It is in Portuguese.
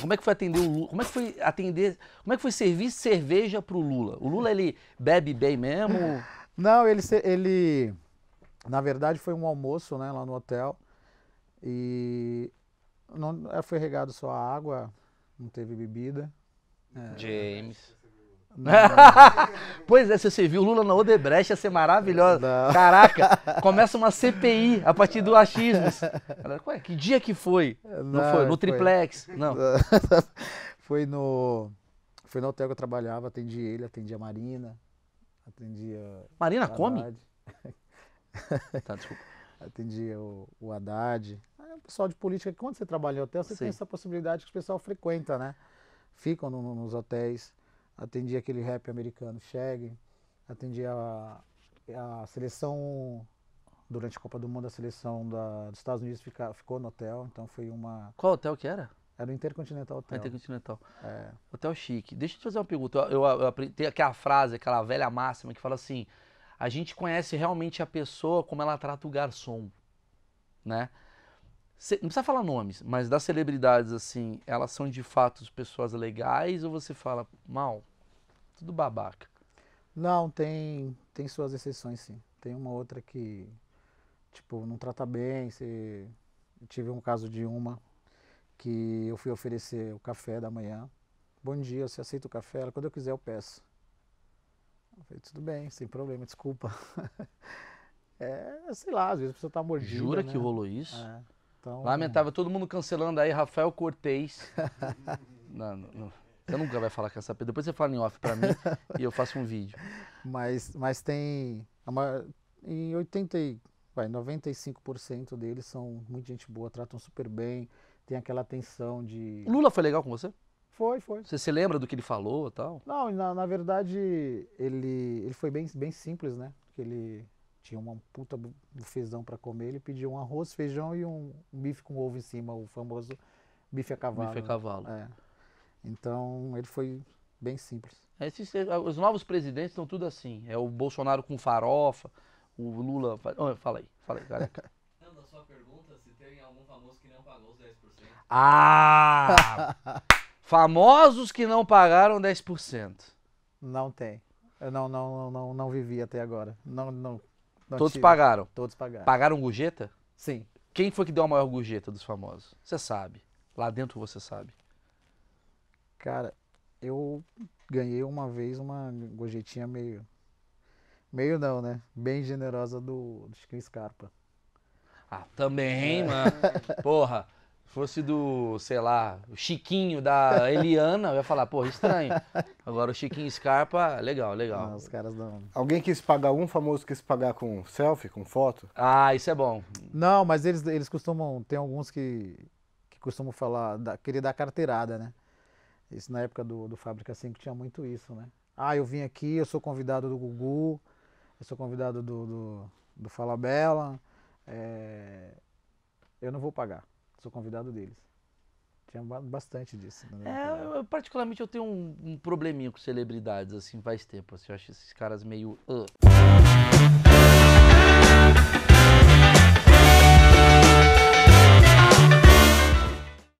Como é que foi atender o Lula? Como é que foi atender? Como é que foi servir cerveja para o Lula? O Lula ele bebe bem mesmo? Não, ele ele na verdade foi um almoço, né, lá no hotel. E não é, foi regado só a água, não teve bebida. É, James. pois é, se você viu Lula na Odebrecht, ia ser maravilhosa. Não. Caraca, começa uma CPI a partir do achismo. que dia que foi? Não, não foi? No foi. triplex? Não. foi no. Foi no hotel que eu trabalhava, atendi ele, atendi a Marina. Atendi a. Marina a come? Haddad. tá, desculpa. Atendi o, o Haddad. O é pessoal de política, quando você trabalha em hotel, você Sim. tem essa possibilidade que o pessoal frequenta, né? Ficam no, nos hotéis atendi aquele rap americano Shaggy, atendi a, a seleção durante a Copa do Mundo a seleção da, dos Estados Unidos fica, ficou no hotel, então foi uma. Qual hotel que era? Era o Intercontinental Hotel. Ah, Intercontinental. É. Hotel chique. Deixa eu te fazer uma pergunta. Eu, eu, eu, tem aquela frase, aquela velha máxima que fala assim: a gente conhece realmente a pessoa como ela trata o garçom, né? não precisa falar nomes, mas das celebridades, assim, elas são de fato pessoas legais ou você fala, mal, tudo babaca? Não, tem, tem suas exceções, sim. Tem uma outra que, tipo, não trata bem. Se... Tive um caso de uma que eu fui oferecer o café da manhã. Bom dia, você aceita o café? Ela, quando eu quiser, eu peço. Eu falei, tudo bem, sem problema, desculpa. é, sei lá, às vezes a pessoa tá mordida. Jura né? que rolou isso? É. Então... Lamentável, todo mundo cancelando aí, Rafael Cortez. não, não, você nunca vai falar com essa pessoa. Depois você fala em off pra mim e eu faço um vídeo. Mas, mas tem. Maior, em 80, vai, 95% deles são muito gente boa, tratam super bem, tem aquela atenção de. Lula foi legal com você? Foi, foi. Você se lembra do que ele falou tal? Não, na, na verdade, ele, ele foi bem, bem simples, né? Porque ele tinha uma puta bufezão para comer, ele pediu um arroz, feijão e um bife com ovo em cima, o famoso bife a cavalo. Bife a né? cavalo. É. Então ele foi bem simples. É, Esses, os novos presidentes estão tudo assim. É o Bolsonaro com farofa, o Lula. Oh, fala aí, fala aí, careca. sua pergunta, se tem algum famoso que não pagou os 10%. Ah! famosos que não pagaram 10%. Não tem. Eu não, não, não, não, não vivi até agora. Não, não, todos pagaram? Todos pagaram. Pagaram gorjeta? Sim. Quem foi que deu a maior gorjeta dos famosos? Você sabe. Lá dentro você sabe. Cara, eu ganhei uma vez uma gorjetinha meio. Meio não, né? Bem generosa do, do Chiquinho Scarpa. Ah, também, é. mano. Porra fosse do, sei lá, o Chiquinho da Eliana, eu ia falar, pô, estranho. Agora o Chiquinho Scarpa, legal, legal. Não, ah, os caras não. Alguém quis pagar, um famoso quis pagar com selfie, com foto? Ah, isso é bom. Não, mas eles, eles costumam, tem alguns que, que costumam falar, da, querer dar carteirada, né? Isso na época do, do Fábrica 5 tinha muito isso, né? Ah, eu vim aqui, eu sou convidado do Gugu, eu sou convidado do, do, do Fala Bela, é, eu não vou pagar. Sou convidado deles. Tinha bastante disso. Né, é, eu, particularmente eu tenho um, um, probleminha com celebridades, assim, faz tempo. Assim, eu acho esses caras meio. Uh.